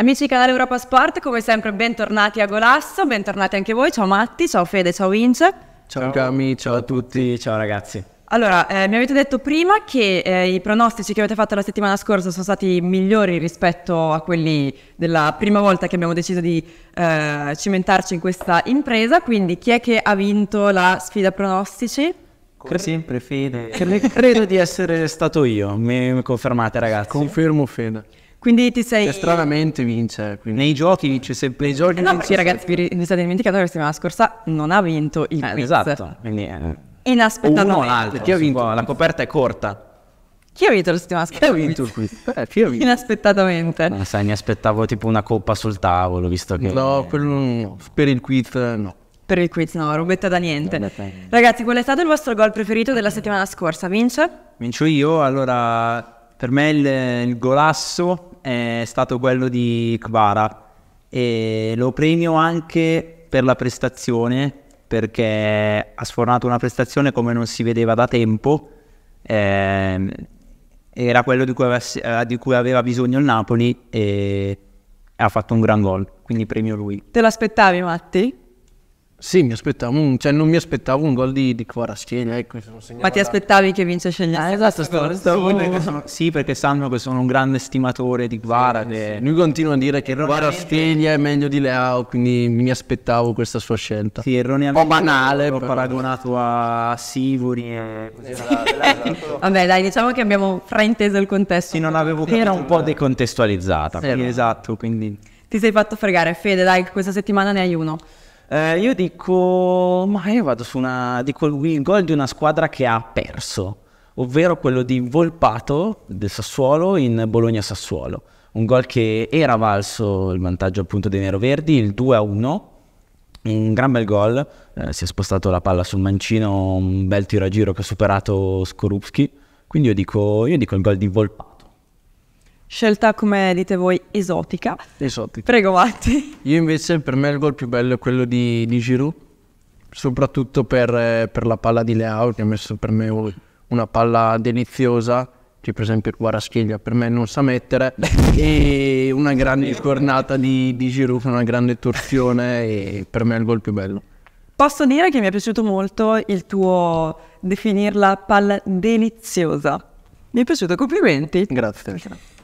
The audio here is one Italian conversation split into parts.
Amici di canale Europa Sport, come sempre bentornati a Golasso, bentornati anche voi, ciao Matti, ciao Fede, ciao Vince. Ciao Cami, ciao a tutti, ciao ragazzi. Allora, eh, mi avete detto prima che eh, i pronostici che avete fatto la settimana scorsa sono stati migliori rispetto a quelli della prima volta che abbiamo deciso di eh, cimentarci in questa impresa, quindi chi è che ha vinto la sfida pronostici? Come sempre Fede. Credo di essere stato io, mi confermate ragazzi? Confermo Fede. Quindi ti sei... Cioè, stranamente vince. Quindi. Nei giochi vince cioè, sempre. Nei giochi eh no, sì, ragazzi, vi, vi state dimenticando che la settimana scorsa non ha vinto il eh, quiz. Esatto, quindi... Eh. Inaspettatamente. Uno o l'altro, chi ha vinto? La coperta è corta. Chi ha vinto la settimana scorsa? Chi ha vinto il quiz? Eh, chi ha vinto? Inaspettatamente. No, sai, mi aspettavo tipo una coppa sul tavolo, visto che... No, per, per il quiz eh, no per il quiz, no, robetta da niente. Ragazzi, qual è stato il vostro gol preferito della settimana scorsa? Vince? Vincio io, allora per me il, il golasso è stato quello di Kvara e lo premio anche per la prestazione perché ha sfornato una prestazione come non si vedeva da tempo. Eh, era quello di cui, aveva, eh, di cui, aveva bisogno il Napoli e ha fatto un gran gol, quindi premio lui. Te l'aspettavi Matti? Sì, mi aspettavo un, cioè non mi aspettavo un gol di, di Quarascheglia, ecco, Ma ti aspettavi che vince Sceglia? Eh, esatto, stavo, stavo sì, sì, perché sanno che sono un grande stimatore di Quara. Sì, sì. Lui continua a dire che Quarascheglia è meglio di Leao, quindi mi aspettavo questa sua scelta. Sì, erroneamente. Un po' banale. L'ho però... paragonato a Sivori e così Vabbè, dai, diciamo che abbiamo frainteso il contesto. Sì, non avevo capito. Era un po' decontestualizzata. Sì, esatto, quindi... Ti sei fatto fregare, Fede, dai, questa settimana ne hai uno. Eh, io dico, ma io vado su una, dico il gol di una squadra che ha perso, ovvero quello di Volpato del Sassuolo in Bologna-Sassuolo. Un gol che era valso il vantaggio appunto dei neroverdi, il 2-1, un gran bel gol, eh, si è spostato la palla sul mancino, un bel tiro a giro che ha superato Skorupski, quindi io dico, io dico il gol di Volpato. Scelta, come dite voi, esotica. Esotica. Prego, Matti. Io invece, per me il gol più bello è quello di, di Giroud, soprattutto per, eh, per, la palla di Leao, che ha messo per me una palla deliziosa, che per esempio Guaraschiglia per me non sa mettere, e una grande cornata di, di Giroud una grande torsione, e per me è il gol più bello. Posso dire che mi è piaciuto molto il tuo definirla palla deliziosa. Mi è piaciuto, complimenti. Grazie. Grazie.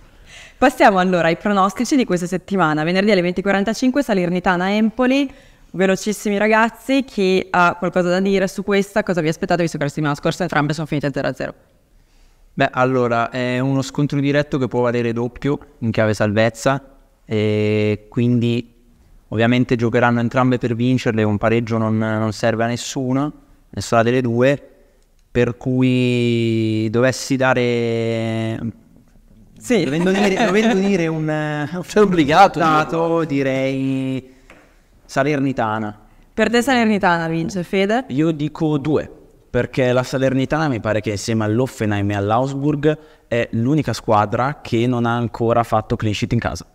Passiamo allora ai pronostici di questa settimana. Venerdì alle 20.45 Salernitana-Empoli. Velocissimi ragazzi, chi ha qualcosa da dire su questa? Cosa vi aspettate visto che la settimana scorsa entrambe sono finite 0-0? Beh, allora, è uno scontro diretto che può valere doppio in chiave salvezza e quindi ovviamente giocheranno entrambe per vincerle, un pareggio non, non serve a nessuno, nessuna delle due, per cui dovessi dare sì, dovendo unire, dovendo unire un... Eh, Sei obbligato. Dato, direi Salernitana. Per te Salernitana vince, Fede? Io dico due, perché la Salernitana mi pare che insieme all'Offenheim e all'Ausburg è l'unica squadra che non ha ancora fatto clean sheet in casa.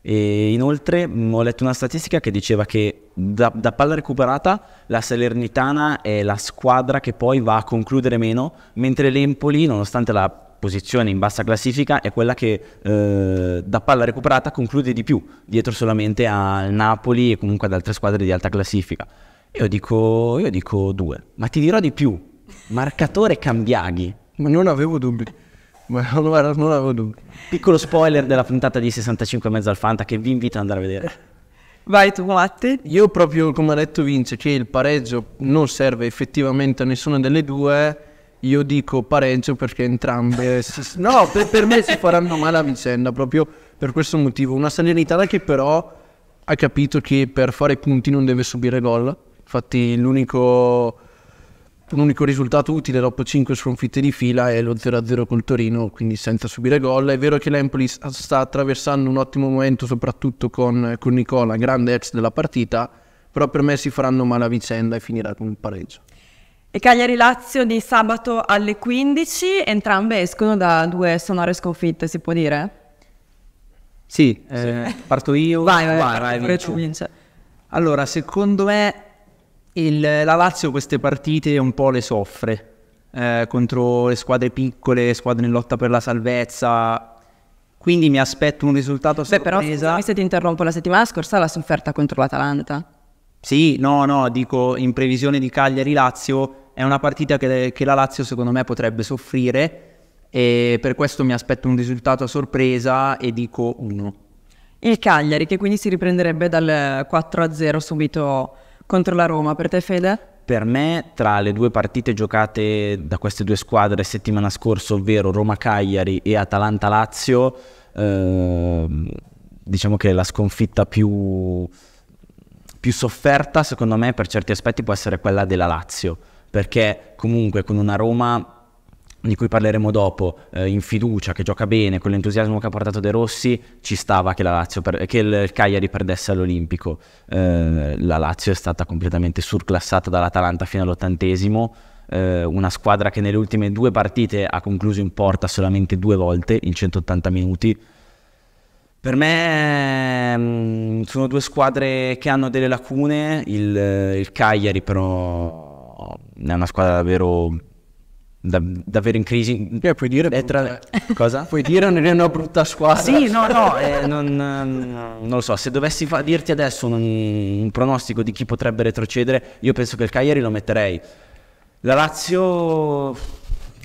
E inoltre mm, ho letto una statistica che diceva che da, da, palla recuperata la Salernitana è la squadra che poi va a concludere meno, mentre l'Empoli, nonostante la posizione in bassa classifica è quella che eh, da palla recuperata conclude di più, dietro solamente al Napoli e comunque ad altre squadre di alta classifica. Io dico, io dico due, ma ti dirò di più, marcatore Cambiaghi. Ma non avevo dubbi. Ma non, non avevo dubbi. Piccolo spoiler della puntata di 65 e mezzo al Fanta che vi invito ad andare a vedere. Vai tu, Matte. Io proprio come ha detto Vince, che il pareggio non serve effettivamente a nessuna delle due io dico Parenzo perché entrambe, no, per, per me si faranno male a vicenda proprio per questo motivo. Una Salernitana che però ha capito che per fare punti non deve subire gol. Infatti, l'unico, l'unico risultato utile dopo 5 sconfitte di fila è lo 0-0 col Torino, quindi senza subire gol. È vero che l'Empoli sta attraversando un ottimo momento, soprattutto con, con Nicola, grande ex della partita però per me si faranno male a vicenda e finirà con il pareggio e Cagliari-Lazio di sabato alle 15, entrambe escono da due sonore sconfitte, si può dire? Sì, eh, sì. parto io. Vai, vai, vai, vai tu vince. Allora, secondo me il, la Lazio queste partite un po' le soffre eh, contro le squadre piccole, squadre in lotta per la salvezza, quindi mi aspetto un risultato sorpresa. Beh, però scusami se ti interrompo, la settimana scorsa l'ha sofferta contro l'Atalanta. Sì, no, no, dico in previsione di Cagliari-Lazio è una partita che, che la Lazio secondo me potrebbe soffrire e per questo mi aspetto un risultato a sorpresa e dico 1. Il Cagliari che quindi si riprenderebbe dal 4-0 subito contro la Roma, per te Fede? Per me tra le due partite giocate da queste due squadre settimana scorsa, ovvero Roma-Cagliari e Atalanta-Lazio, eh, diciamo che la sconfitta più, più sofferta secondo me per certi aspetti può essere quella della Lazio perché comunque con una Roma di cui parleremo dopo, eh, in fiducia, che gioca bene, con l'entusiasmo che ha portato De Rossi, ci stava che, la Lazio per, che il Cagliari perdesse all'Olimpico. Eh, la Lazio è stata completamente surclassata dall'Atalanta fino all'ottantesimo, eh, una squadra che nelle ultime due partite ha concluso in porta solamente due volte in 180 minuti. Per me mm, sono due squadre che hanno delle lacune, il, eh, il Cagliari però è una squadra davvero da, davvero in crisi. Eh, puoi dire, tra... cosa? puoi dire non è una brutta squadra. Sì, no, no, eh, non, non, lo so. Se dovessi fa- dirti adesso un, un, pronostico di chi potrebbe retrocedere, io penso che il Cagliari lo metterei. La Lazio.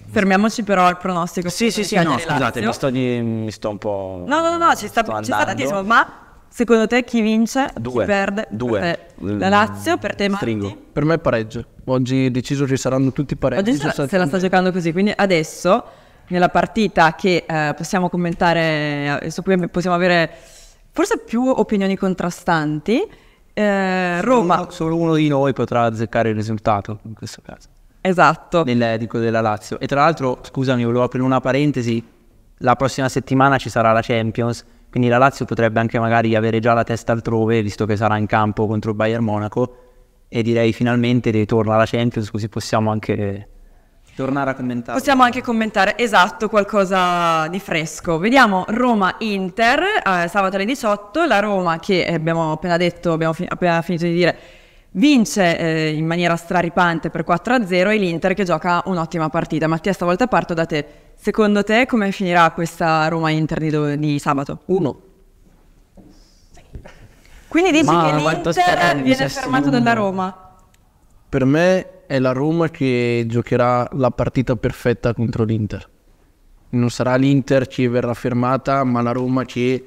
Fermiamoci però al pronostico. Sì, sì, sì, cioè, no, scusate, mi sto, di, mi sto, un po'. No, no, no, no ci sta, sta tantissimo. Ma secondo te chi vince? Due. Chi perde? Due. Eh, la Lazio per te, Stringo. Matti? Per me pareggio. Oggi deciso che saranno tutti parecchi. Oggi se la, se la sta giocando così, quindi adesso nella partita che eh, possiamo commentare, eh, su cui possiamo avere forse più opinioni contrastanti, eh, Roma... Solo uno di noi potrà azzeccare il risultato in questo caso. Esatto. Nell'edico della Lazio. E tra l'altro, scusami, volevo aprire una parentesi, la prossima settimana ci sarà la Champions, quindi la Lazio potrebbe anche magari avere già la testa altrove, visto che sarà in campo contro il Bayern Monaco e direi finalmente ritorna alla Champions così possiamo anche tornare a commentare. Possiamo anche commentare, esatto, qualcosa di fresco. Vediamo Roma-Inter, eh, sabato alle 18, la Roma che eh, abbiamo appena detto, abbiamo fi- appena finito di dire, vince eh, in maniera straripante per 4-0 e l'Inter che gioca un'ottima partita. Mattia, stavolta parto da te. Secondo te come finirà questa Roma-Inter di, do- di sabato? 1. Quindi dici Ma che l'Inter viene fermato dalla Roma? Per me è la Roma che giocherà la partita perfetta contro l'Inter. Non sarà l'Inter che verrà fermata, ma la Roma che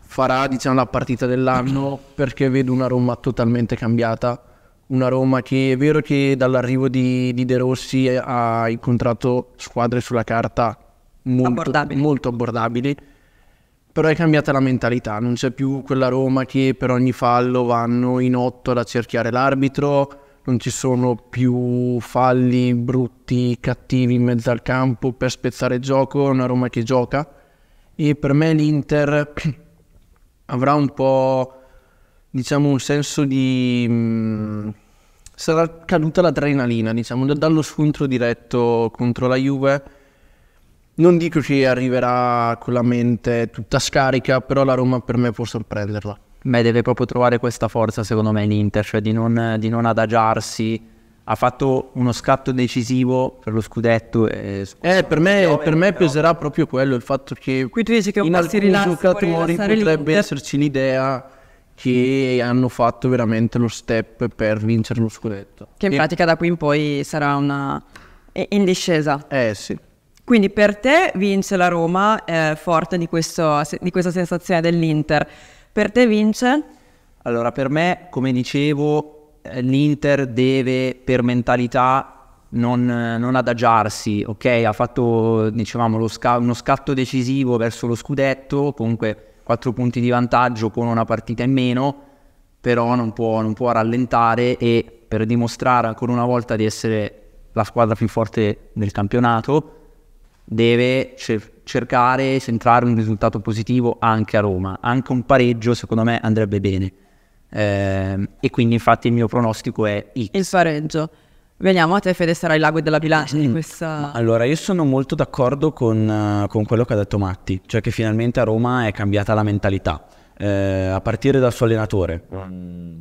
farà diciamo, la partita dell'anno perché vedo una Roma totalmente cambiata. Una Roma che è vero che dall'arrivo di, di De Rossi ha incontrato squadre sulla carta molto abbordabili, molto abbordabili però è cambiata la mentalità, non c'è più quella Roma che per ogni fallo vanno in otto ad accerchiare l'arbitro, non ci sono più falli brutti, cattivi in mezzo al campo per spezzare il gioco, è una Roma che gioca e per me l'Inter avrà un po' diciamo un senso di... Mh, mm, sarà caduta l'adrenalina, diciamo, dallo scontro diretto contro la Juve non dico che arriverà con la mente tutta scarica, però la Roma per me può sorprenderla. Beh, deve proprio trovare questa forza, secondo me, l'Inter, cioè di non, di non adagiarsi. Ha fatto uno scatto decisivo per lo scudetto. E... Eh, per me, no, per me peserà proprio quello, il fatto che, Qui tu dici che in alcuni giocatori potrebbe l'Inter. esserci l'idea che hanno fatto veramente lo step per vincere lo scudetto. Che in e... pratica da qui in poi sarà una... in discesa. Eh sì. Quindi per te vince la Roma eh, forte di, questo, di questa sensazione dell'Inter. Per te vince? Allora, per me, come dicevo, eh, l'Inter deve per mentalità non, eh, non, adagiarsi, ok? Ha fatto, dicevamo, sca- uno scatto decisivo verso lo scudetto, comunque 4 punti di vantaggio con una partita in meno, però non può, non può, rallentare e per dimostrare ancora una volta di essere la squadra più forte del campionato deve cer- cercare, centrare un risultato positivo anche a Roma. Anche un pareggio, secondo me, andrebbe bene. Eh, e quindi, infatti, il mio pronostico è X. Il pareggio. Veniamo a te, Fede, sarai l'ago della bilancia di mm. questa... Allora, io sono molto d'accordo con, eh, con, quello che ha detto Matti, cioè che finalmente a Roma è cambiata la mentalità, eh, a partire dal suo allenatore. Mm.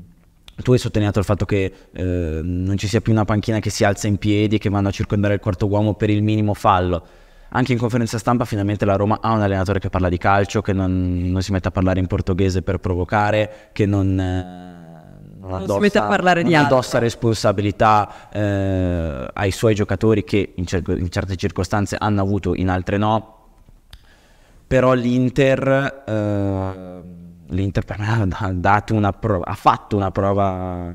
Tu hai sottolineato il fatto che eh, non ci sia più una panchina che si alza in piedi, che vanno a circondare il quarto uomo per il minimo fallo anche in conferenza stampa finalmente la Roma ha un allenatore che parla di calcio, che non, non si mette a parlare in portoghese per provocare, che non... Eh, non, addossa, si mette a parlare di addossa responsabilità eh, ai suoi giocatori che in, cer- in certe circostanze hanno avuto, in altre no però l'Inter, eh, l'Inter per me ha, dato una prova, ha fatto una prova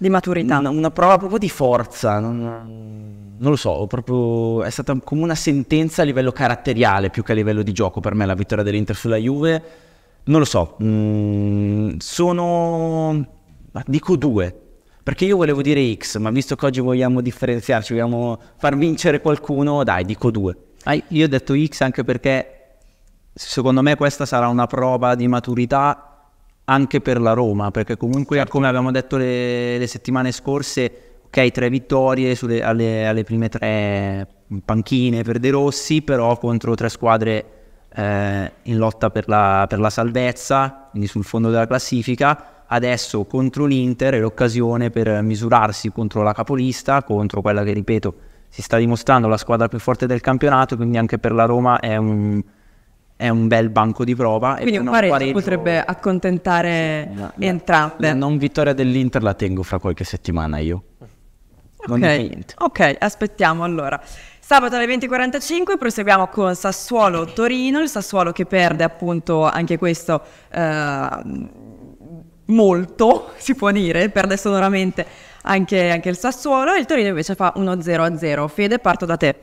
di maturità. Una, una prova proprio di forza, non, non lo so, proprio, è stata come una sentenza a livello caratteriale più che a livello di gioco per me la vittoria dell'Inter sulla Juve. Non lo so, mm, sono... dico due, perché io volevo dire X, ma visto che oggi vogliamo differenziarci, vogliamo far vincere qualcuno, dai, dico due. Ah, io ho detto X anche perché secondo me questa sarà una prova di maturità anche per la Roma, perché comunque certo. come abbiamo detto le, le settimane scorse, ok, tre vittorie sulle, alle, alle, prime tre panchine per De Rossi, però contro tre squadre eh, in lotta per la, per la salvezza, quindi sul fondo della classifica adesso contro l'Inter è l'occasione per misurarsi contro la capolista, contro quella che, ripeto, si sta dimostrando la squadra più forte del campionato, quindi anche per la Roma è un, è un bel banco di prova. Quindi e un pareggio, pareggio potrebbe accontentare sì, la, entrambe. La non vittoria dell'Inter la tengo fra qualche settimana io. Okay. ok, aspettiamo allora. Sabato alle 20.45 proseguiamo con Sassuolo-Torino, il Sassuolo che perde appunto anche questo eh, molto, si può dire, perde sonoramente anche, anche il Sassuolo e il Torino invece fa 1-0-0. Fede, parto da te.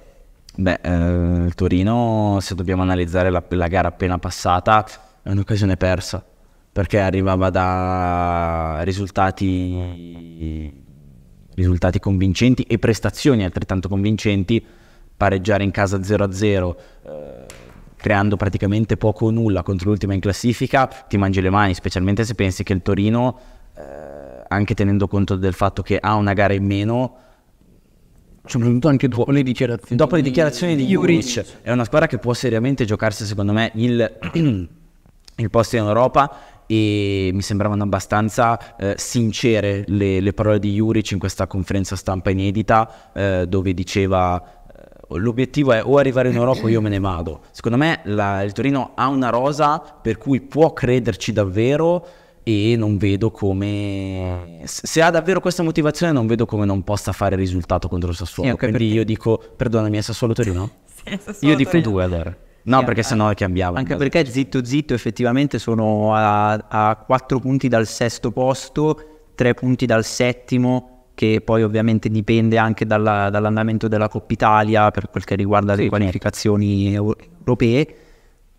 Beh, eh, il Torino, se dobbiamo analizzare la, la, gara appena passata, è un'occasione persa, perché arrivava da risultati, risultati convincenti e prestazioni altrettanto convincenti, pareggiare in casa 0-0. Eh, creando praticamente poco o nulla contro l'ultima in classifica, ti mangi le mani, specialmente se pensi che il Torino, eh, anche tenendo conto del fatto che ha una gara in meno, soprattutto anche dopo le dichiarazioni, dopo le dichiarazioni di Juric. È una squadra che può seriamente giocarsi, secondo me, il, il posto in Europa e mi sembravano abbastanza eh, sincere le, le, parole di Juric in questa conferenza stampa inedita eh, dove diceva eh, l'obiettivo è o arrivare in Europa o io me ne vado. Secondo me la, il Torino ha una rosa per cui può crederci davvero e non vedo come se ha davvero questa motivazione non vedo come non possa fare risultato contro il Sassuolo sì, okay, quindi perché... io dico perdonami è Sassuolo Torino? sì, io dico due allora No, sì, perché eh, sennò eh, cambiamo. Anche perché zitto zitto effettivamente sono a, a 4 punti dal sesto posto, 3 punti dal settimo, che poi ovviamente dipende anche dalla, dall'andamento della Coppa Italia per quel che riguarda sì, le certo. qualificazioni europee,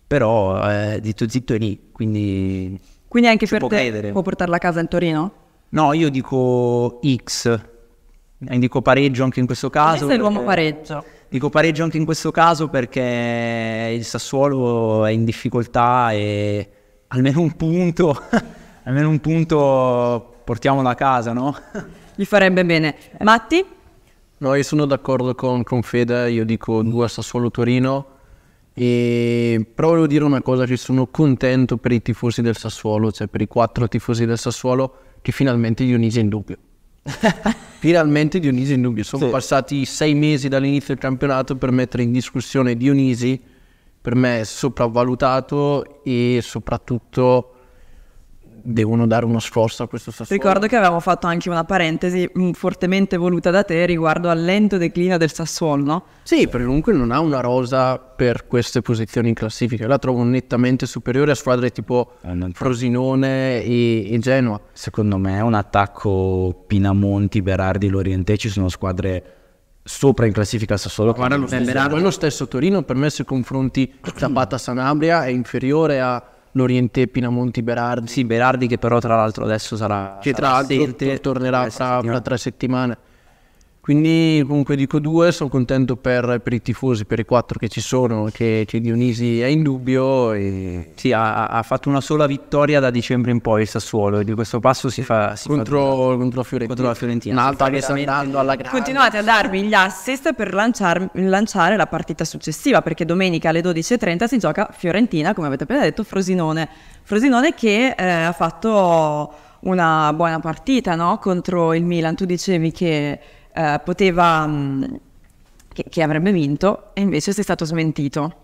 però eh, zitto zitto è lì, quindi quindi anche Ci per può te può portarla a casa in Torino? No, io dico X, eh, dico pareggio anche in questo caso. Questo è l'uomo pareggio. Dico pareggio anche in questo caso perché il Sassuolo è in difficoltà e almeno un punto, almeno un punto portiamolo a casa, no? Gli farebbe bene. Matti? No, io sono d'accordo con, con Fede, io dico 2 a Sassuolo Torino e però volevo dire una cosa, che cioè, sono contento per i tifosi del Sassuolo, cioè per i quattro tifosi del Sassuolo, che finalmente Dionisi è in dubbio. finalmente Dionisi è in dubbio. Sono sì. passati sei mesi dall'inizio del campionato per mettere in discussione Dionisi, per me è sopravvalutato e soprattutto devono dare uno sforzo a questo Sassuolo. Ricordo che avevamo fatto anche una parentesi mm, fortemente voluta da te riguardo al lento declino del Sassuolo, no? Sì, perché comunque non ha una rosa per queste posizioni in classifica. la trovo nettamente superiore a squadre tipo eh, Frosinone e, e Genoa. Secondo me un attacco Pinamonti, Berardi, Loriente ci sono squadre sopra in classifica al Sassuolo. Guarda, lo stesso, quello stesso Torino per me se confronti Zapata Sanabria è inferiore a Loriente, Pinamonti, Berardi. Sì, Berardi che però tra l'altro adesso sarà... Che sarà tra l'altro tornerà tra, eh, tre settimane. Quindi comunque dico due, sono contento per, per, i tifosi, per i quattro che ci sono, che, che Dionisi è in dubbio. E... Sì, ha, ha, fatto una sola vittoria da dicembre in poi il Sassuolo e di questo passo si fa... Si contro, fa... contro, Fiorentina. contro la Fiorentina. Un'altra che sta andando alla grande. Continuate a darmi gli assist per lanciar, lanciare la partita successiva perché domenica alle 12.30 si gioca Fiorentina, come avete appena detto, Frosinone. Frosinone che eh, ha fatto una buona partita no? contro il Milan. Tu dicevi che eh, poteva, mh, mm, che, che, avrebbe vinto e invece sei stato smentito.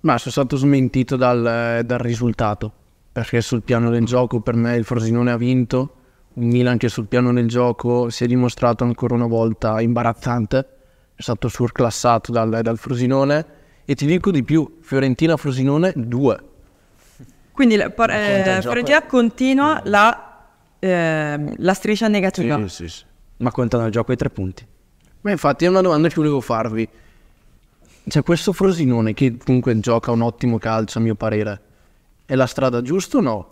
Ma sono stato smentito dal, eh, dal risultato, perché sul piano del gioco per me il Frosinone ha vinto, il Milan che sul piano del gioco si è dimostrato ancora una volta imbarazzante, è stato surclassato dal, dal Frosinone e ti dico di più, Fiorentina-Frosinone 2. Quindi la, eh, Fiorentina eh. continua la, eh, la striscia negativa. Sì, sì, sì ma contano il gioco i tre punti. Ma infatti è una domanda che volevo farvi. C'è questo Frosinone che comunque gioca un ottimo calcio a mio parere. È la strada giusta o no?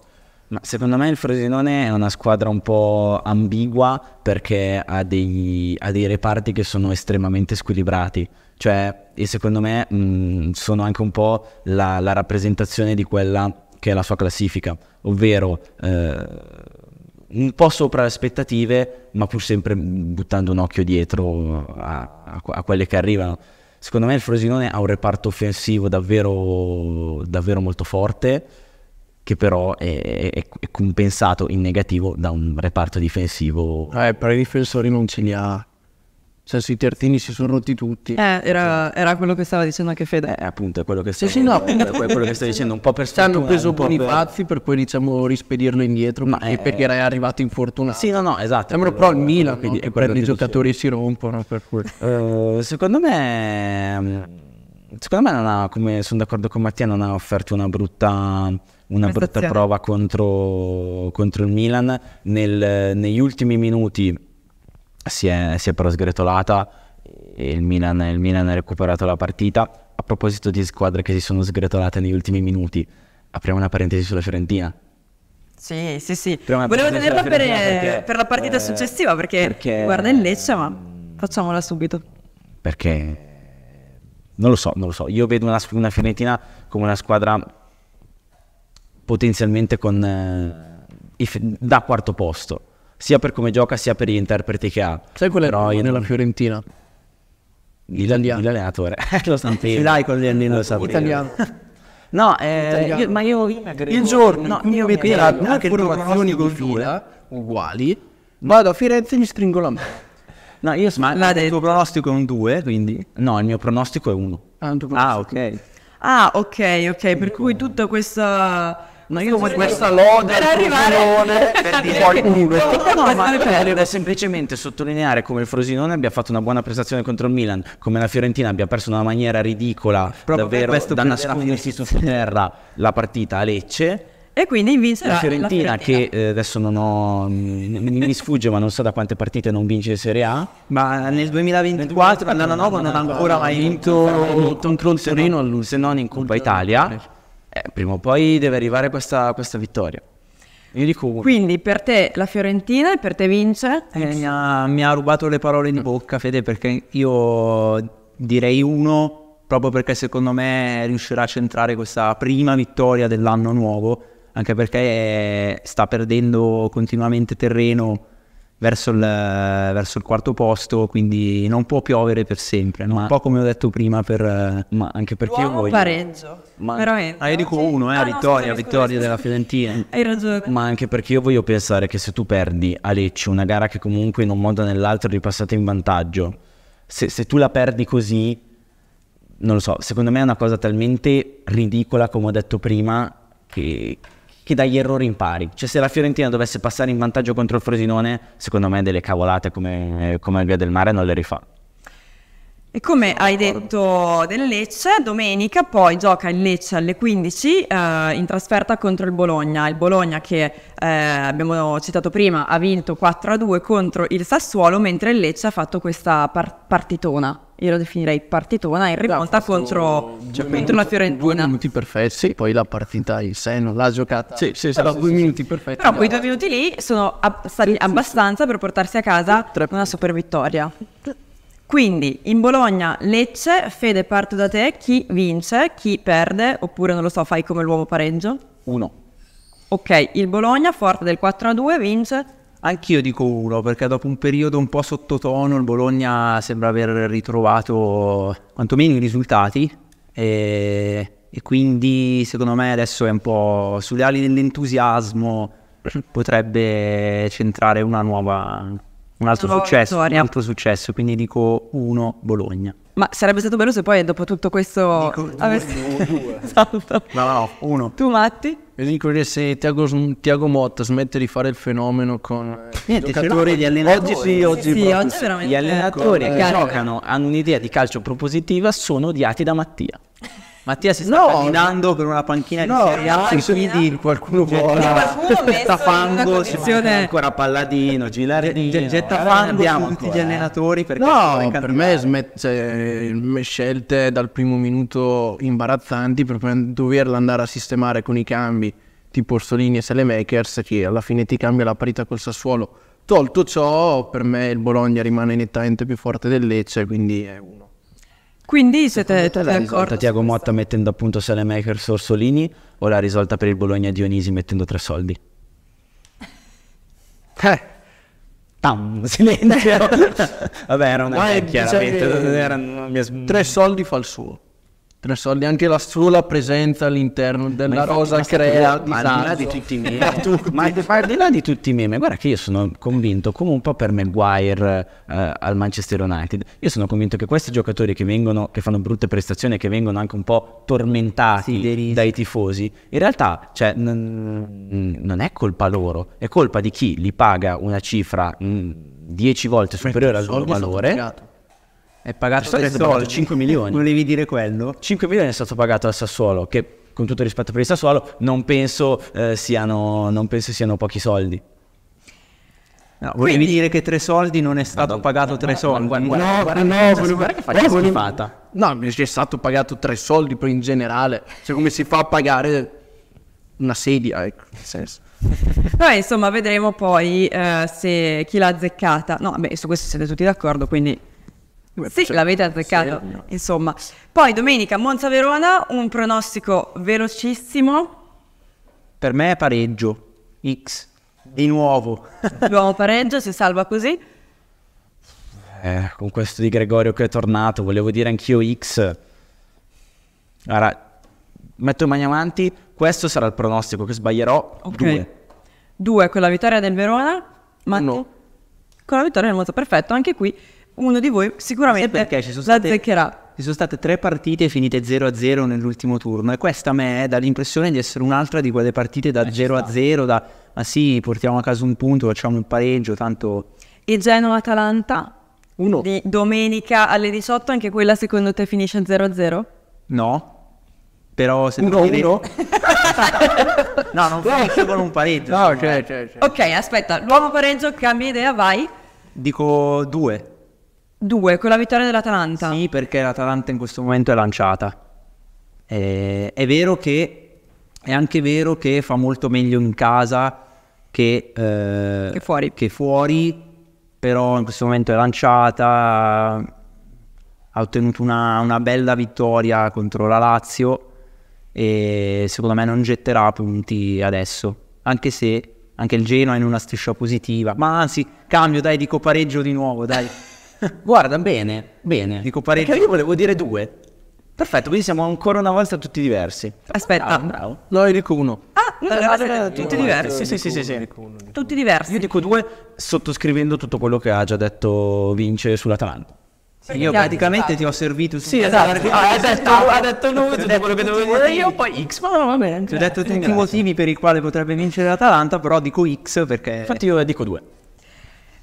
Ma secondo me il Frosinone è una squadra un po' ambigua perché ha, degli, ha dei reparti che sono estremamente squilibrati. Cioè, e secondo me mh, sono anche un po' la, la, rappresentazione di quella che è la sua classifica, ovvero eh, un po' sopra le aspettative, ma pur sempre buttando un occhio dietro a, a, a quelle che arrivano. Secondo me il Frosinone ha un reparto offensivo davvero, davvero molto forte, che però è, è, è compensato in negativo da un reparto difensivo. Eh, per i difensori non ce li ha cioè sui tertini si sono rotti tutti. Eh, era, era, quello che stava dicendo anche Fede. Eh, appunto, è quello che stava, sì, no. quello che stai dicendo, un po' per sfortuna. hanno preso buoni pazzi per poi, diciamo, rispedirlo indietro, ma è... perché era arrivato infortunato. Sì, no, no, esatto. Sembra però il Milan, quindi quello prende i giocatori dicevo. si rompono per cui. Uh, secondo me... Mm, secondo me non ha, come sono d'accordo con Mattia, non ha offerto una brutta una brutta prova contro, contro il Milan. Nel, negli ultimi minuti si è, si è però sgretolata e il Milan, il Milan, ha recuperato la partita. A proposito di squadre che si sono sgretolate negli ultimi minuti, apriamo una parentesi sulla Fiorentina. Sì, sì, sì. Volevo tenerla per, perché, per, la partita eh, successiva perché, perché guarda in Lecce, ma mm, facciamola subito. Perché non lo so, non lo so. Io vedo una, una Fiorentina come una squadra potenzialmente con, eh, da quarto posto sia per come gioca sia per gli interpreti che ha. Sai qual è Però io nella Fiorentina? L'italiano. L'allenatore. lo stampevo. dai con gli allenatori. lo sapevo. Italiano. No, eh, io, ma io, io il giorno no, in cui mi metterà due formazioni con fila uguali, vado a Firenze e mi stringo la mano. No, io sono. Ma il tuo pronostico è un 2, quindi? No, il mio pronostico è 1. Ah, ah, ok. Ah, ok, ok. Per cui tutta questa ma io come questa lode per arrivare per dire che no, ma semplicemente sottolineare come il Frosinone abbia fatto una buona prestazione contro il Milan, come la Fiorentina abbia perso in una maniera ridicola, Proprio davvero da nascondersi su terra la partita a Lecce. E quindi vincerà la Fiorentina, la Fiorentina. che eh, adesso non ho, mi, sfugge, ma non so da quante partite non vince Serie A. Ma nel 2024, nel 2009, non ha ancora mai vinto un Torino, se non in Coppa Italia eh, prima o poi deve arrivare questa, questa vittoria. Io dico uno. Quindi per te la Fiorentina e per te vince? Eh, mi, ha, mi, ha, rubato le parole in bocca, Fede, perché io direi uno proprio perché secondo me riuscirà a centrare questa prima vittoria dell'anno nuovo, anche perché sta perdendo continuamente terreno verso il, verso il, quarto posto, quindi non può piovere per sempre, no? un po' come ho detto prima per... Ma anche perché io voglio... pareggio, ma... veramente. Ah, io dico sì. uno, eh, ah, vittoria, no, vittoria della Fiorentina. Hai ragione. Ma anche perché io voglio pensare che se tu perdi a Lecce una gara che comunque in un modo o nell'altro è ripassata in vantaggio, se, se tu la perdi così, non lo so, secondo me è una cosa talmente ridicola, come ho detto prima, che che dagli errori impari. Cioè, se la Fiorentina dovesse passare in vantaggio contro il Frosinone, secondo me delle cavolate come, come il Via del Mare non le rifà. E come hai detto del Lecce, domenica poi gioca il Lecce alle 15 eh, in trasferta contro il Bologna. Il Bologna che eh, abbiamo citato prima ha vinto 4-2 contro il Sassuolo, mentre il Lecce ha fatto questa par- partitona. Io lo definirei partitona in rivolta contro, cioè, contro la Fiorentina. Due minuti perfetti, sì, poi la partita in sé non l'ha giocata. Sì, sì, sarà sì, due sì, minuti perfetti. Però quei due minuti lì sono ab- stati abbastanza per portarsi a casa una super vittoria. Quindi in Bologna, Lecce, Fede parto da te, chi vince, chi perde, oppure non lo so, fai come l'uovo pareggio? Uno. Ok, il Bologna, forte del 4 a 2, vince. Anch'io dico uno, perché dopo un periodo un po' sottotono il Bologna sembra aver ritrovato quantomeno i risultati e, e quindi secondo me adesso è un po' sulle ali dell'entusiasmo, potrebbe centrare una nuova, un altro successo, un altro successo, quindi dico uno Bologna. Ma sarebbe stato bello se poi dopo tutto questo dico avessi... due, esatto. No, no, uno. Tu Matti? Io dico che se Tiago, Tiago Motta smette di fare il fenomeno con eh, Niente, giocatori di allenatori. Oggi sì, oggi, sì, oggi veramente. Gli allenatori con, ecco. che eh, giocano, hanno un'idea di calcio propositiva, sono odiati da Mattia. Mattia si sta no, candidando per una panchina no, di Serie A, quindi qualcuno cioè, vuole. sta fango, ancora Palladino, Gilardino. G- getta fango andiamo tutti ancora, gli eh. allenatori perché No, per me smet- cioè, scelte dal primo minuto imbarazzanti per doverla andare a sistemare con i cambi tipo Orsolini e Selemakers che alla fine ti cambia la parità col Sassuolo. Tolto ciò, per me il Bologna rimane nettamente più forte del Lecce, quindi è un quindi siete d'accordo? La risolta Tiago Motta mettendo appunto punto Salemaker Orsolini o la risolta per il Bologna Dionisi mettendo tre soldi? Eh. Tam, silenzio. Vabbè, era una Vai, vecchia, diciamo, era, era, era, tre soldi fa il suo ne so, neanche la sola presenza all'interno della rosa crea ma al di là di tutti i meme di là di tutti i meme guarda che io sono convinto come un po' per Maguire uh, al Manchester United io sono convinto che questi giocatori che vengono che fanno brutte prestazioni che vengono anche un po' tormentati sì, dai tifosi in realtà cioè, n- non è colpa loro è colpa di chi li paga una cifra 10 mm, volte superiore al loro valore è pagato è stato pagato 5 milioni. Volevi dire quello? 5 milioni è stato pagato al Sassuolo, che con tutto il rispetto per il Sassuolo non penso, eh, siano, non penso siano pochi soldi. No, volevi Quindi, dire che tre soldi non è stato vado, pagato no, tre no, soldi? Guarda, guarda, no, guarda, no, guarda, guarda che faccia volevo, schifata. No, mi è stato pagato tre soldi poi in generale. Cioè come si fa a pagare una sedia, ecco, nel senso. Vabbè, insomma, vedremo poi eh, se chi l'ha azzeccata. No, beh, su questo siete tutti d'accordo, quindi sì, cioè, l'avete azzeccato. Sì, no. Insomma, poi domenica Monza Verona, un pronostico velocissimo. Per me è pareggio. X. Di nuovo. L'uomo pareggio si salva così. Eh, con questo di Gregorio che è tornato, volevo dire anch'io X. Allora, metto le mani avanti, questo sarà il pronostico che sbaglierò. Okay. Due. Due con la vittoria del Verona. Ma Con la vittoria del Monza, perfetto, anche qui uno di voi sicuramente la azzeccherà. Ci sono state tre partite finite 0-0 nell'ultimo turno e questa a me dà l'impressione di essere un'altra di quelle partite da 0-0, eh, da ma sì, portiamo a casa un punto, facciamo un pareggio, tanto... E Genova-Atalanta? Uno. Di domenica alle 18, anche quella secondo te finisce 0-0? No, però se uno, dire... uno. no, non finisce con un pareggio. No, cioè, eh. cioè, cioè. Ok, aspetta, l'uomo pareggio, cambia idea, vai. Dico due. Due, con la vittoria dell'Atalanta. Sì, perché l'Atalanta in questo momento è lanciata. Eh, è vero che è anche vero che fa molto meglio in casa che, eh, che, fuori. che fuori, però in questo momento è lanciata, ha ottenuto una, una bella vittoria contro la Lazio e secondo me non getterà punti adesso, anche se anche il Genoa è in una striscia positiva, ma anzi cambio dai, dico pareggio di nuovo, dai. Guarda, bene, bene. Dico parecchio. Perché io volevo dire due. Perfetto, quindi siamo ancora una volta tutti diversi. Aspetta. Ah, bravo. No, io dico uno. Ah, no, no, tutti diversi. Sì, sì, sì, sì. Tutti diversi. Io dico due sottoscrivendo tutto quello che ha già detto Vince sull'Atalanta. io praticamente ti ho servito Sì, esatto. Ah, ha esatto, detto, ha detto lui tutto quello che dovevo dire io, poi X, ma va bene. Ti ho detto tutti i motivi per i quali potrebbe vincere l'Atalanta, però dico X perché... Infatti io dico due.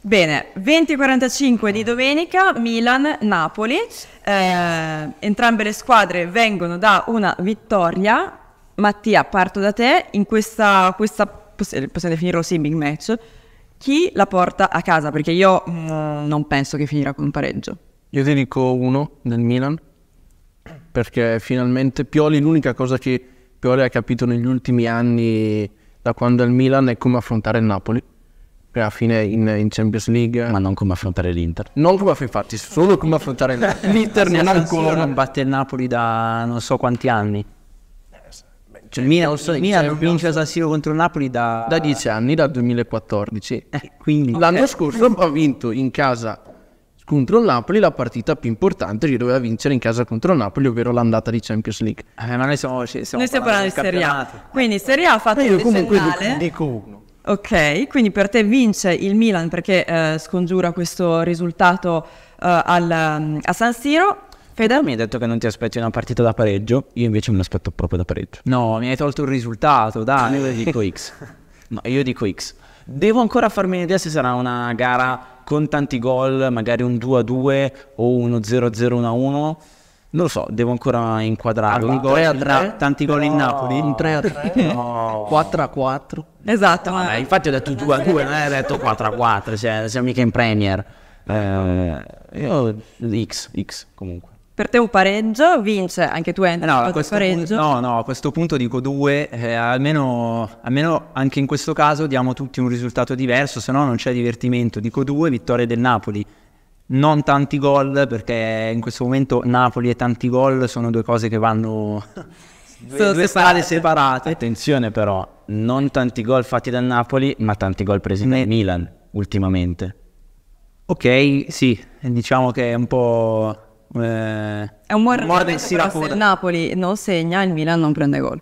Bene, 20.45 di domenica, Milan-Napoli, eh, entrambe le squadre vengono da una vittoria. Mattia, parto da te, in questa, questa possiamo definirlo simming match, chi la porta a casa? Perché io mh, mm, non penso che finirà con un pareggio. Io ti dico uno nel Milan, perché finalmente Pioli, l'unica cosa che Pioli ha capito negli ultimi anni da quando è il Milan è come affrontare il Napoli alla fine in, in, Champions League. Ma non come affrontare l'Inter. Non come affrontare, infatti, solo come affrontare l'Inter. non ancora. Non batte il Napoli da non so quanti anni. Cioè, Milan, cioè, Milan vince a San Siro contro il Napoli da... da 10 anni, dal 2014. Eh, quindi... L'anno eh. scorso ha vinto in casa contro il Napoli la partita più importante che doveva vincere in casa contro il Napoli, ovvero l'andata di Champions League. Eh, ma noi siamo, siamo noi parlando, parlando di Serie A. Quindi Serie A ha fatto ma eh, io comunque dico uno. Ok, quindi per te vince il Milan perché eh, scongiura questo risultato eh, al, mm, a San Siro. Fede? Mi ha detto che non ti aspetti una partita da pareggio, io invece me l'aspetto proprio da pareggio. No, mi hai tolto il risultato, dai. io dico X. No, io dico X. Devo ancora farmi un'idea se sarà una gara con tanti gol, magari un 2-2 o uno 0-0-1-1. Non lo so, devo ancora inquadrarlo. Un gol tra tanti gol in Napoli. Un 3 a 3. No. 4 a 4. Esatto. No, beh, infatti ho detto 2 a 2, non hai detto 4 a 4, cioè, siamo mica in Premier. Eh, io X, X comunque. Per te un pareggio vince, anche tu Andy, eh, no, pareggio. Punto, no, no, a questo punto dico 2, eh, almeno, almeno, anche in questo caso diamo tutti un risultato diverso, se no non c'è divertimento. Dico 2, vittoria del Napoli, non tanti gol perché in questo momento Napoli e tanti gol sono due cose che vanno due, due strade separate. Attenzione però, non tanti gol fatti dal Napoli, ma tanti gol presi dal Milan ultimamente. Ok, sì, diciamo che è un po'... Eh, è un buon ragazzo, se il Napoli non segna, il Milan non prende gol.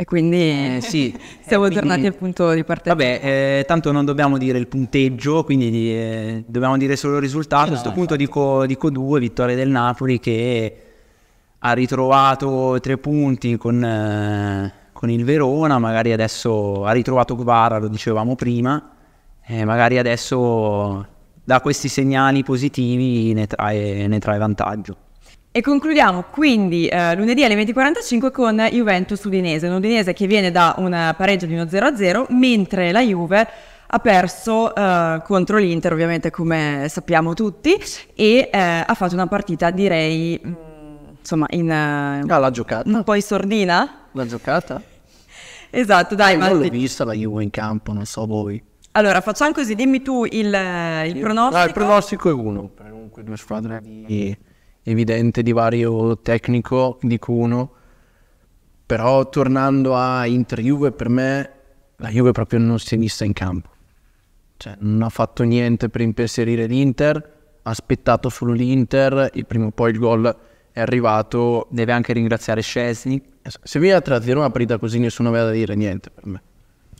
E quindi eh. sì, siamo quindi, tornati al punto di partenza. Vabbè, eh, tanto non dobbiamo dire il punteggio, quindi eh, dobbiamo dire solo il risultato. No, a questo punto esatto. dico, dico, due, vittoria del Napoli che ha ritrovato tre punti con, eh, con il Verona, magari adesso ha ritrovato Guevara, lo dicevamo prima, magari adesso da questi segnali positivi ne trae, ne trae vantaggio. E concludiamo quindi eh, lunedì alle 20.45 con Juventus Udinese, un Udinese che viene da un pareggio di uno 0-0, mentre la Juve ha perso eh, contro l'Inter, ovviamente come sappiamo tutti, e eh, ha fatto una partita direi mm, insomma in... Eh, ah, l'ha giocata. Un po' in sordina. L'ha giocata? Esatto, dai. Ma eh, non l'ho vista la Juve in campo, non so voi. Allora, facciamo così, dimmi tu il, il pronostico. Ah, il pronostico è uno, per due squadre di evidente divario tecnico di Cuno, però tornando a Inter-Juve per me la Juve proprio non si è vista in campo, cioè non ha fatto niente per impensierire l'Inter, ha aspettato solo l'Inter e prima o poi il gol è arrivato. Deve anche ringraziare Scesni. Se viene a 3 una partita così nessuno aveva da dire niente per me.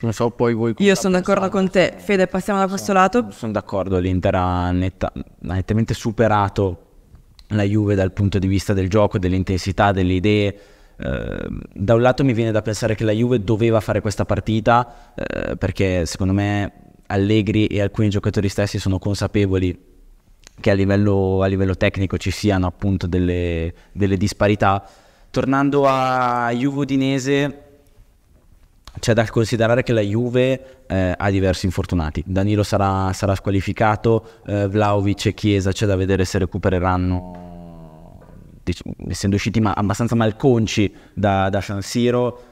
Non so poi voi Io sono d'accordo con te, Fede, passiamo da questo sono, lato. Sono d'accordo, l'Inter ha, netta, ha nettamente superato la Juve dal punto di vista del gioco, dell'intensità, delle idee. Eh, da un lato mi viene da pensare che la Juve doveva fare questa partita eh, perché secondo me Allegri e alcuni giocatori stessi sono consapevoli che a livello, a livello tecnico ci siano appunto delle, delle disparità. Tornando a Juve Udinese, c'è da considerare che la Juve eh, ha diversi infortunati. Danilo sarà, sarà squalificato, eh, Vlaovic e Chiesa c'è da vedere se recupereranno essendo usciti ma- abbastanza malconci da, da San Siro,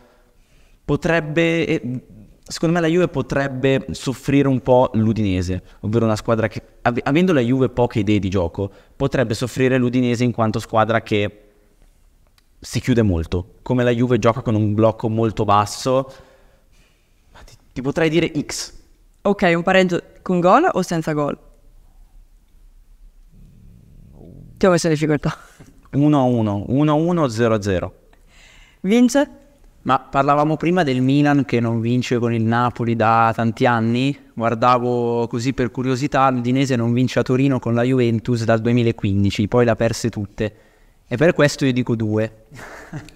potrebbe, eh, secondo me la Juve potrebbe soffrire un po' l'Udinese, ovvero una squadra che, av- avendo la Juve poche idee di gioco, potrebbe soffrire l'Udinese in quanto squadra che si chiude molto, come la Juve gioca con un blocco molto basso ti potrei dire X. Ok, un pareggio con gol o senza gol? Ti ho messo in difficoltà. 1-1, 1-1-0-0. Vince? Ma parlavamo prima del Milan che non vince con il Napoli da tanti anni. Guardavo così per curiosità, l'Udinese non vince a Torino con la Juventus dal 2015, poi la perse tutte. E per questo io dico due.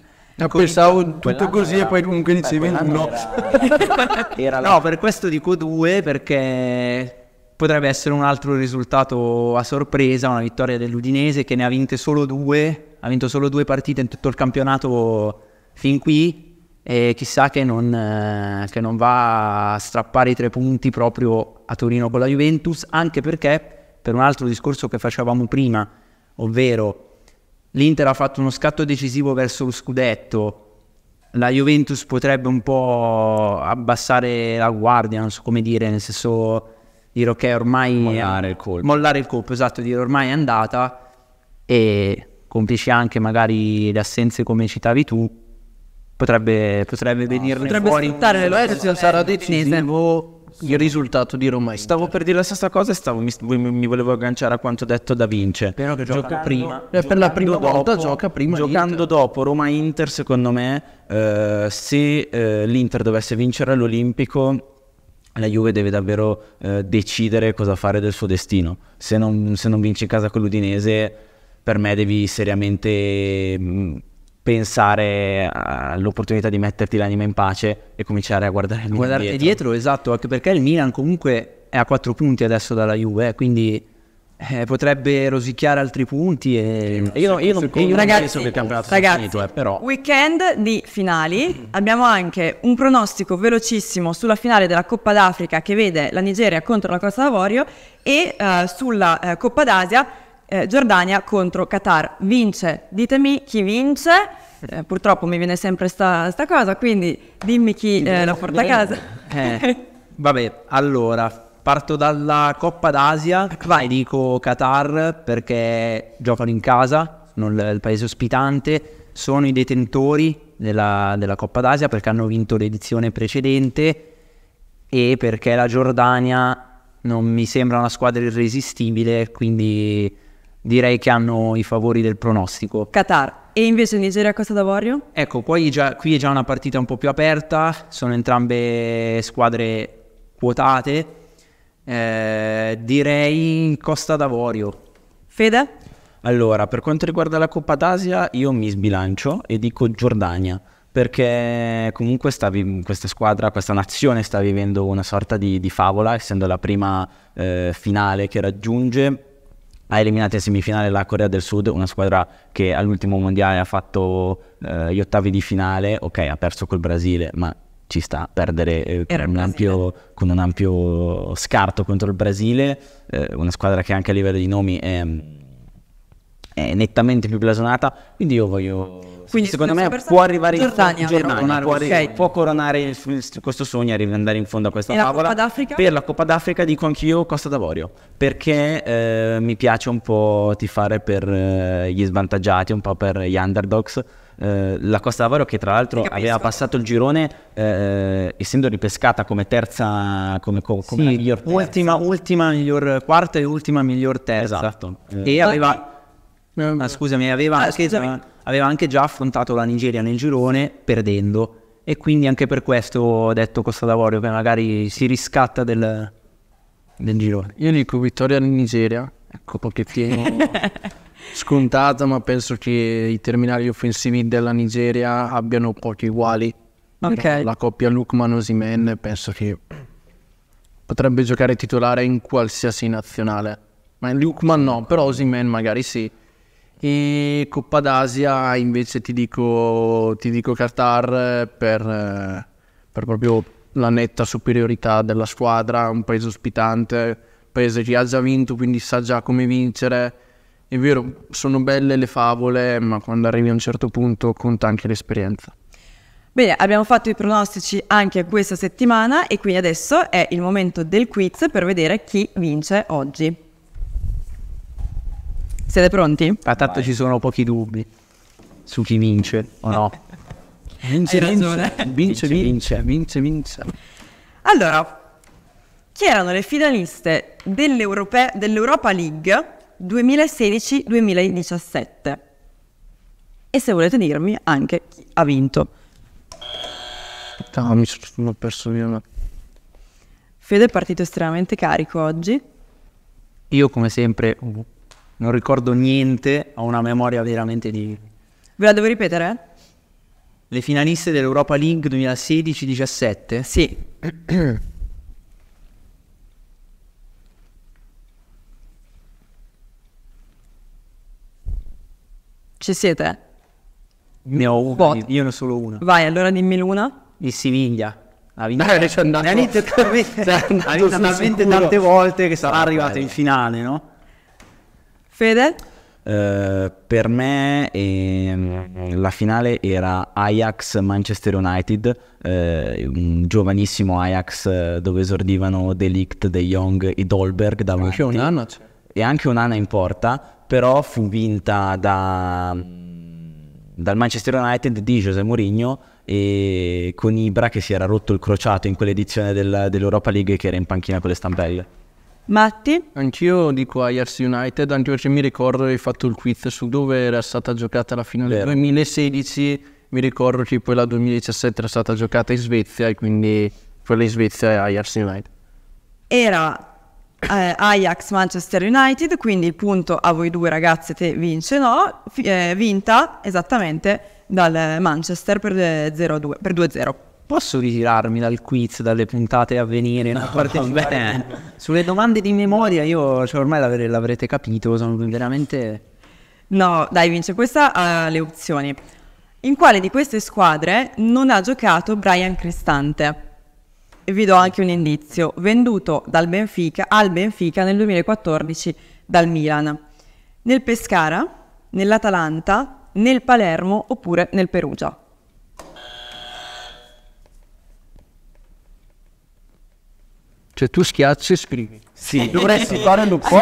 No, ecco, pensavo tutto così era- e poi comunque beh, inizi Era, era No, per questo dico due perché potrebbe essere un altro risultato a sorpresa, una vittoria dell'Udinese che ne ha vinte solo due, ha vinto solo due partite in tutto il campionato fin qui e chissà che non, eh, che non va a strappare i tre punti proprio a Torino con la Juventus, anche perché per un altro discorso che facevamo prima, ovvero l'Inter ha fatto uno scatto decisivo verso lo scudetto, la Juventus potrebbe un po' abbassare la guardia, non so come dire, nel senso dire ok ormai... Mollare il colpo. Mollare il colpo, esatto, dire ormai è andata e complici anche magari le assenze come citavi tu, potrebbe, potrebbe no, venirne potrebbe fuori... Potrebbe sfruttare l'Oezio, sarà decisivo il risultato di Roma. Stavo per dire la stessa cosa e stavo, mi, mi, volevo agganciare a quanto detto da Vince. Però che gioca prima. Eh, per la prima dopo, volta gioca prima. Giocando dopo Roma-Inter, secondo me, eh, se eh, l'Inter dovesse vincere all'Olimpico, la Juve deve davvero eh, decidere cosa fare del suo destino. Se non, se non vinci in casa con l'Udinese, per me devi seriamente... Mh, mm, pensare eh, all'opportunità di metterti l'anima in pace e cominciare a guardare il Guardarti dietro. dietro, esatto, anche perché il Milan comunque è a quattro punti adesso dalla Juve, eh, quindi eh, potrebbe rosicchiare altri punti e io, io non, io ragazzi, penso che il campionato ragazzi, sia finito eh, però. weekend di finali abbiamo anche un pronostico velocissimo sulla finale della Coppa d'Africa che vede la Nigeria contro la Costa d'Avorio e uh, sulla uh, Coppa d'Asia eh, Giordania contro Qatar. Vince, ditemi chi vince. Eh, purtroppo mi viene sempre sta, sta, cosa, quindi dimmi chi eh, la porta a casa. Eh, vabbè, allora parto dalla Coppa d'Asia. Vai, dico Qatar perché giocano in casa, non il paese ospitante. Sono i detentori della, della Coppa d'Asia perché hanno vinto l'edizione precedente e perché la Giordania non mi sembra una squadra irresistibile, quindi direi che hanno i favori del pronostico. Qatar. E invece Nigeria Costa d'Avorio? Ecco, poi già, qui è già una partita un po' più aperta, sono entrambe squadre quotate. Eh, direi Costa d'Avorio. Fede? Allora, per quanto riguarda la Coppa d'Asia, io mi sbilancio e dico Giordania perché comunque vi- questa squadra, questa nazione sta vivendo una sorta di, di favola, essendo la prima eh, finale che raggiunge ha eliminato in semifinale la Corea del Sud, una squadra che all'ultimo mondiale ha fatto eh, gli ottavi di finale, ok, ha perso col Brasile, ma ci sta a perdere eh, con, un ampio, con, un ampio, scarto contro il Brasile, eh, una squadra che anche a livello di nomi è, mm, è nettamente più blasonata, quindi io voglio... Quindi secondo me può arrivare in Giordania, Germania, può, okay. può, coronare il, questo sogno di andare in fondo a questa e tavola. La per la Coppa d'Africa dico anch'io Costa d'Avorio, perché eh, mi piace un po' tifare per eh, gli svantaggiati, un po' per gli underdogs. Eh, la Costa d'Avorio che tra l'altro aveva passato il girone eh, essendo ripescata come terza come, come sì, miglior terza. Ultima, ultima miglior quarta e ultima miglior terza esatto. e aveva ah, scusami aveva ah, scusami aveva anche già affrontato la Nigeria nel girone perdendo e quindi anche per questo ho detto Costa d'Avorio che magari si riscatta del, del girone. Io dico vittoria in Nigeria, ecco pochettino scontata, ma penso che i terminali offensivi della Nigeria abbiano pochi uguali. Okay. La coppia Lukman Osimen penso che potrebbe giocare titolare in qualsiasi nazionale. Ma Lukman no, però Osimen magari sì. E Coppa d'Asia invece ti dico, ti dico Qatar eh, per, eh, per proprio la netta superiorità della squadra, un paese ospitante, un paese che ha già vinto, quindi sa già come vincere. È vero, sono belle le favole, ma quando arrivi a un certo punto conta anche l'esperienza. Bene, abbiamo fatto i pronostici anche questa settimana e quindi adesso è il momento del quiz per vedere chi vince oggi. Siete pronti? Ma tanto Vai. ci sono pochi dubbi su chi vince o no. Vince, vince, vince, vince, vince, vince. Allora, chi erano le finaliste dell'Europe- dell'Europa League 2016-2017? E se volete dirmi anche chi ha vinto. No, mi sono perso io. Ma... Fede è partito estremamente carico oggi. Io come sempre non ricordo niente, ho una memoria veramente di... Ve la devo ripetere? Le finaliste dell'Europa League 2016-17? Sì. Ci siete? Ne ho una, Bot. io ne ho solo una. Vai, allora dimmi l'una. Il Siviglia. Ha vinto, Dai, eh, andato, ha vinto talmente tante volte che sarà ah, arrivato in finale, no? Fede? Uh, per me eh, la finale era Ajax-Manchester United, eh, un giovanissimo Ajax eh, dove esordivano De Ligt, De Jong e Dolberg davanti. Anche un c'è. E anche un'ana in porta, però fu vinta da, dal Manchester United di José Mourinho e con Ibra che si era rotto il crociato in quell'edizione del, dell'Europa League che era in panchina con le stampelle. Matti? Anch'io dico Ayers United, anche perché mi ricordo che hai fatto il quiz su dove era stata giocata la finale del 2016, mi ricordo che poi la 2017 era stata giocata in Svezia e quindi quella in Svezia è Ayers United. Era eh, Ajax Manchester United, quindi il punto a voi due ragazze te vince no, F- eh, vinta esattamente dal Manchester per 2-0. Eh, Posso ritirarmi dal quiz, dalle puntate a venire? No, parte... bene. sulle domande di memoria io cioè, ormai l'avre- l'avrete capito, sono veramente... No, dai Vince, questa ha le opzioni. In quale di queste squadre non ha giocato Brian Cristante? E vi do anche un indizio, venduto dal Benfica, al Benfica nel 2014 dal Milan. Nel Pescara, nell'Atalanta, nel Palermo oppure nel Perugia. Cioè tu schiacci e scrivi. Sì, eh, dovresti eh, fare lo sì,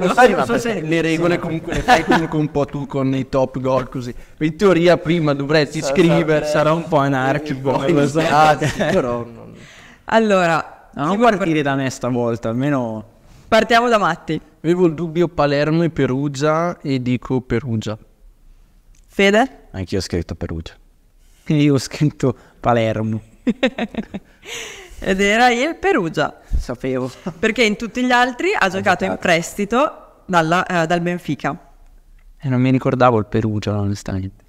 Non, so, le regole comunque le fai comunque un po' tu con i top goal così. In teoria prima dovresti Sa, scrivere. Eh, sarà un po' anarchico. Poi, ah, però non... Allora... non partire da me stavolta, almeno... Partiamo da Matti. Avevo il dubbio Palermo e Perugia e dico Perugia. Fede? Anch'io ho scritto Perugia. Io ho scritto Palermo. Ed era il Perugia. Sapevo. Perché in tutti gli altri ha giocato in prestito dalla, eh, dal Benfica. E non mi ricordavo il Perugia, onestamente.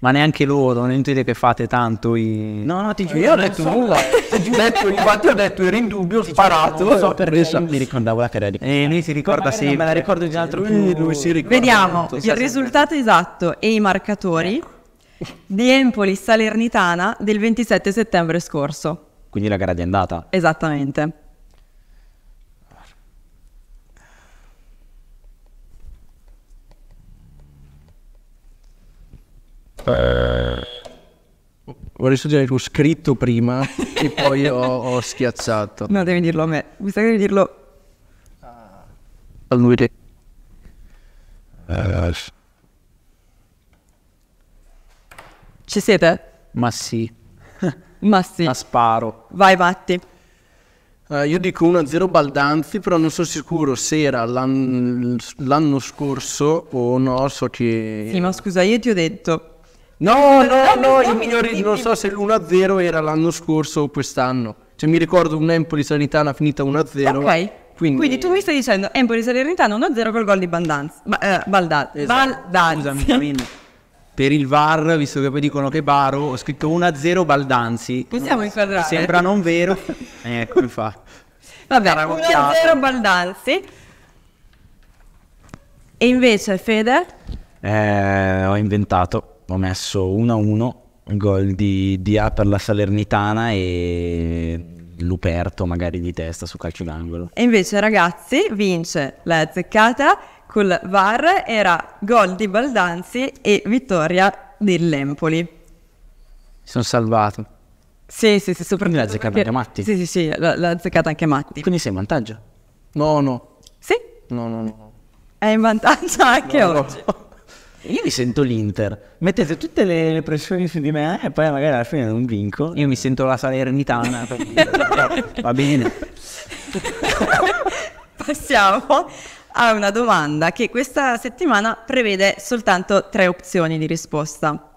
Ma neanche loro, non intuite che fate tanto i... No, no, ti giuro, io ho detto so. nulla. detto, infatti ho detto, ero in dubbio, ho sparato. Non so perché so. mi ricordavo la carriera di... E lui si ricorda sì. Me la ricordo di un altro lui, lui si ricorda. Vediamo, il risultato esatto e i marcatori ecco. di Empoli Salernitana del 27 settembre scorso. Quindi la gara di andata. Esattamente. Eh. Vorrei sottolineare ho scritto prima e poi ho, ho, schiacciato. No, devi dirlo a me. Mi sa che devi dirlo a lui. Eh, Ci siete? Ma sì. Ma sì. La sparo. Vai, Vatti. Uh, io dico 1-0 Baldanzi, però non sono sicuro se era l'an- l'anno scorso o no, so che... Sì, ma scusa, io ti ho detto... No, no, no, no, migliori, non so se l'1-0 era l'anno scorso o quest'anno. Cioè mi ricordo un Empoli Sanitana finita 1-0. Ok. Quindi... quindi tu mi stai dicendo Empoli Salernitana 1-0 col gol di Baldanzi. Ba- eh, Baldanzi. Esatto. Baldanzi. Scusami, per il VAR, visto che poi dicono che Baro, ho scritto 1-0 Baldanzi. Possiamo inquadrare. Sembra non vero. ecco, infatti. Vabbè, 1-0 Baldanzi. E invece Fede? Eh, ho inventato, ho messo 1-1, gol di Dia per la Salernitana e Luperto magari di testa su calcio d'angolo. E invece ragazzi vince la zeccata col VAR era gol di Baldanzi e vittoria dell'Empoli. Sono salvato. Sì, sì, sì, soprattutto. Quindi l'ha azzeccata perché... anche Matti. Sì, sì, sì, l'ha, l'ha azzeccata anche Matti. Quindi sei in vantaggio? No, no. Sì? No, no, no. È in vantaggio anche no, oggi. No. Io mi sento l'Inter. Mettete tutte le, pressioni su di me eh, e poi magari alla fine non vinco. Io mi sento la Salernitana. per... Va bene. Passiamo a una domanda che questa settimana prevede soltanto tre opzioni di risposta.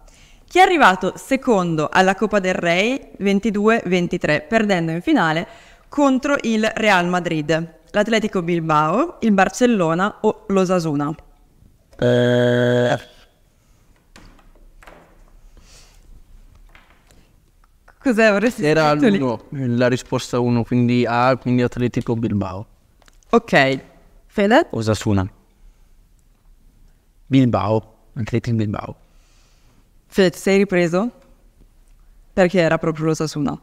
Chi è arrivato secondo alla Coppa del Re 22-23, perdendo in finale contro il Real Madrid, l'Atletico Bilbao, il Barcellona o l'Osasuna? Eh... Cos'è? Vorresti Era l'1, la risposta 1, quindi A, quindi Atletico Bilbao. Ok, Fede? Osasuna. Bilbao. Atleti Bilbao. Fede, ti sei ripreso? Perché era proprio l'Osasuna.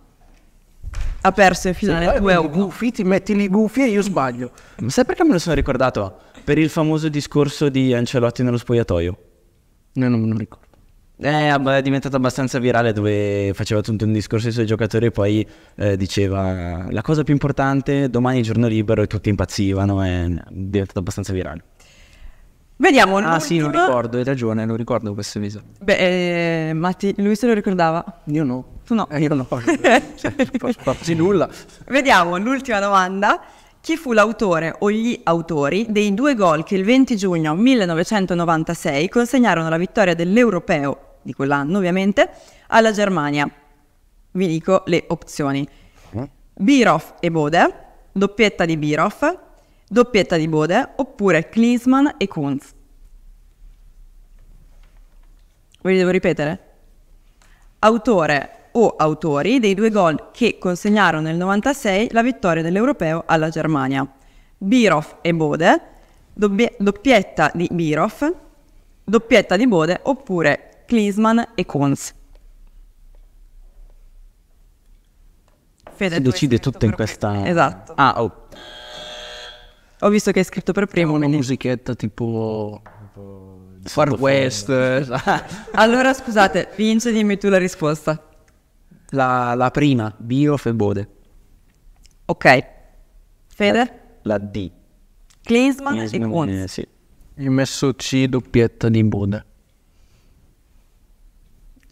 Ha perso in finale sì, eh, 2 Gufi, ti metti lì gufi e io sbaglio. Ma sai perché me lo sono ricordato? Per il famoso discorso di Ancelotti nello spogliatoio. No, non me lo ricordo. Eh, è diventato abbastanza virale dove faceva tutto un discorso sui giocatori e poi eh, diceva la cosa più importante, domani è giorno libero e tutti impazzivano, è diventato abbastanza virale. Vediamo. Ah sì, lo ricordo, hai ragione, lo ricordo questo viso. Beh, eh, Matti, lui se lo ricordava. Io no. Tu no. Eh, io no. Quasi nulla. Vediamo, l'ultima domanda. Chi fu l'autore o gli autori dei due gol che il 20 giugno 1996 consegnarono la vittoria dell'Europeo di quell'anno ovviamente, alla Germania. Vi dico le opzioni. Biroff e Bode, doppietta di Biroff, doppietta di Bode, oppure Klinsmann e Kunz. Ve li devo ripetere? Autore o autori dei due gol che consegnarono nel 96 la vittoria dell'Europeo alla Germania. Biroff e Bode, doppietta di Biroff, doppietta di Bode oppure Klinsman e Cons. Fede, si decide tutto in questa... Esatto. Ah, oh. Ho visto che hai scritto per primo. Una musichetta tipo... tipo... Far West. Eh, allora scusate, Vince dimmi tu la risposta. La, la prima, Bio Febode. Ok. Fede? La D. Klinsman e Kunz. Eh, sì. Ho messo C doppietta di Bode.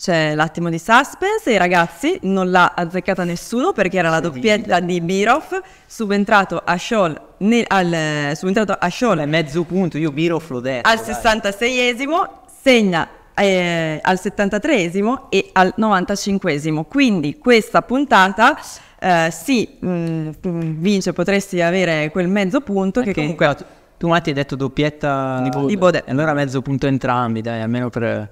C'è l'attimo di suspense, i ragazzi non l'ha azzeccata nessuno perché era la doppietta di Birov, subentrato a Scholl, nel, al, subentrato a Scholl mezzo punto, io Birov l'ho detto. Al 66esimo segna eh, al 73esimo e al 95esimo, quindi questa puntata eh, sì, mm, mm, vince, potresti avere quel mezzo punto che comunque... Tu Matti hai detto doppietta ah. di Bode. Allora mezzo punto entrambi, dai, almeno per...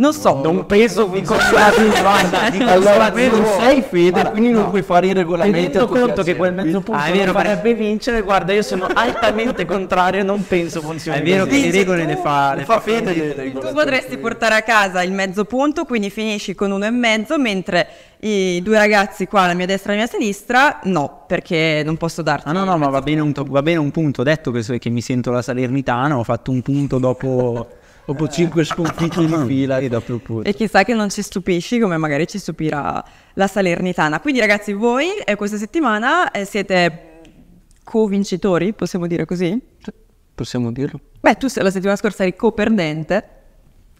Non so. Wow. Non penso che consumato guarda, di allora tu non sei fede, guarda, quindi non puoi fare i regolamenti. rendo conto che quel mezzo ah, punto ah, vero, farebbe vincere, guarda, io sono altamente contrario, non penso funzioni. È vero che le regole ne fa, ne fa fede. fede tu potresti portare a casa il mezzo punto, quindi finisci con uno e mezzo, mentre i due ragazzi qua la mia destra e la mia sinistra, no, perché non posso darti. Ah no, no, ma va bene, un, va bene un punto, detto che, so, che mi sento la Salernitana, ho fatto un punto dopo dopo cinque sconfitte in fila e dopo punto. E chissà che non ci stupisci come magari ci stupirà la Salernitana. Quindi ragazzi voi eh, questa settimana eh, siete co-vincitori, possiamo dire così? Possiamo dirlo. Beh, tu la settimana scorsa eri co-perdente,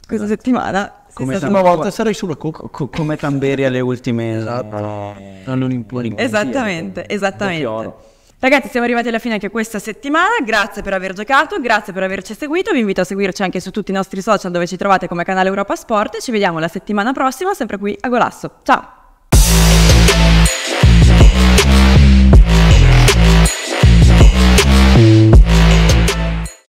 questa esatto. settimana... Come la prima volta sarei sulla co- co- come Tamberi alle ultime esatto. importa. Esattamente, esattamente. Ragazzi, siamo arrivati alla fine anche questa settimana. Grazie per aver giocato, grazie per averci seguito. Vi invito a seguirci anche su tutti i nostri social dove ci trovate come canale Europa Sport. Ci vediamo la settimana prossima, sempre qui a Golasso. Ciao!